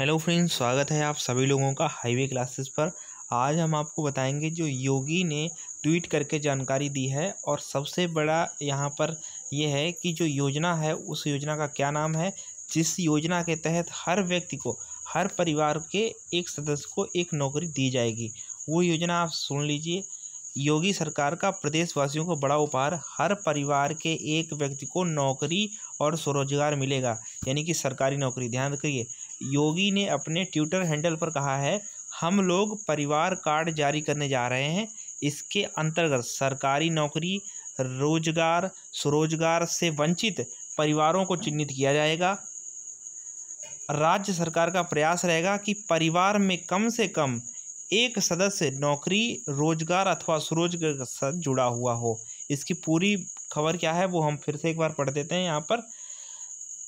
hello friends स्वागत है आप सभी लोगों का हाईवे क्लासेस पर आज हम आपको बताएंगे जो योगी ने ट्वीट करके जानकारी दी है और सबसे बड़ा यहाँ पर यह है कि जो योजना है उस योजना का क्या नाम है जिस योजना के तहत हर व्यक्ति को हर परिवार के एक सदस्य को एक नौकरी दी जाएगी वो योजना आप सुन लीजिए योगी सरकार का प्रदेशवासियों को बड़ा उपहार हर परिवार के एक व्यक्ति को नौकरी और स्वरोजगार मिलेगा यानी कि सरकारी नौकरी ध्यान रखिए योगी ने अपने ट्विटर हैंडल पर कहा है हम लोग परिवार कार्ड जारी करने जा रहे हैं इसके अंतर्गत सरकारी नौकरी रोजगार स्वरोजगार से वंचित परिवारों को चिन्हित किया जाएगा राज्य सरकार का प्रयास रहेगा कि परिवार में कम से कम एक सदस्य नौकरी रोजगार अथवा स्वरोजगार के साथ जुड़ा हुआ हो इसकी पूरी खबर क्या है वो हम फिर से एक बार पढ़ देते हैं यहाँ पर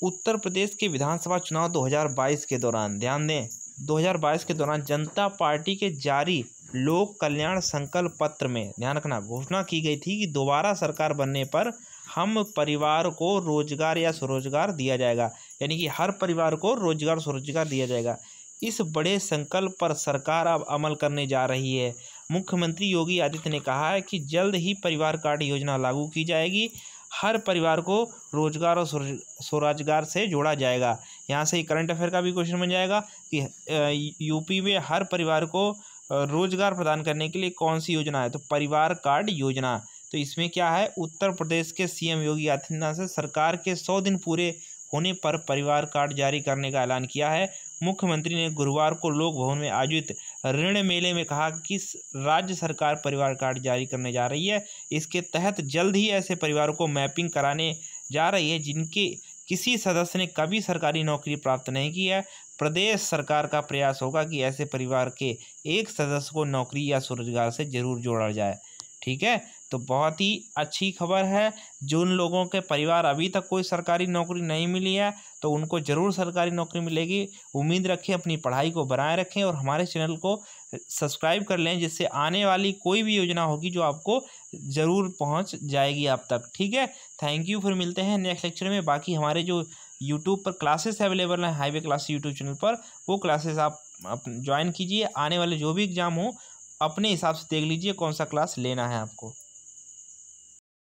उत्तर प्रदेश के विधानसभा चुनाव 2022 के दौरान ध्यान दें 2022 के दौरान जनता पार्टी के जारी लोक कल्याण संकल्प पत्र में ध्यान रखना घोषणा की गई थी कि दोबारा सरकार बनने पर हम परिवार को रोजगार या स्वरोजगार दिया जाएगा यानी कि हर परिवार को रोजगार स्वरोजगार दिया जाएगा इस बड़े संकल्प पर सरकार अब अमल करने जा रही है मुख्यमंत्री योगी आदित्य ने कहा है कि जल्द ही परिवार कार्ड योजना लागू की जाएगी हर परिवार को रोजगार और स्वरोजगार से जोड़ा जाएगा यहाँ से ही करंट अफेयर का भी क्वेश्चन बन जाएगा कि यूपी में हर परिवार को रोजगार प्रदान करने के लिए कौन सी योजना है तो परिवार कार्ड योजना तो इसमें क्या है उत्तर प्रदेश के सीएम योगी आदित्यनाथ ने सरकार के सौ दिन पूरे होने पर परिवार कार्ड जारी करने का ऐलान किया है मुख्यमंत्री ने गुरुवार को लोक भवन में आयोजित ऋण मेले में कहा कि राज्य सरकार परिवार कार्ड जारी करने जा रही है इसके तहत जल्द ही ऐसे परिवारों को मैपिंग कराने जा रही है जिनके किसी सदस्य ने कभी सरकारी नौकरी प्राप्त नहीं की है प्रदेश सरकार का प्रयास होगा कि ऐसे परिवार के एक सदस्य को नौकरी या स्वरोजगार से जरूर जोड़ा जाए ठीक है तो बहुत ही अच्छी खबर है जिन लोगों के परिवार अभी तक कोई सरकारी नौकरी नहीं मिली है तो उनको ज़रूर सरकारी नौकरी मिलेगी उम्मीद रखें अपनी पढ़ाई को बनाए रखें और हमारे चैनल को सब्सक्राइब कर लें जिससे आने वाली कोई भी योजना होगी जो आपको ज़रूर पहुंच जाएगी आप तक ठीक है थैंक यू फिर मिलते हैं नेक्स्ट लेक्चर में बाकी हमारे जो यूट्यूब पर क्लासेस अवेलेबल हैं हाईवे क्लास यूट्यूब चैनल पर वो क्लासेस आप ज्वाइन कीजिए आने वाले जो भी एग्ज़ाम हो अपने हिसाब से देख लीजिए कौन सा क्लास लेना है आपको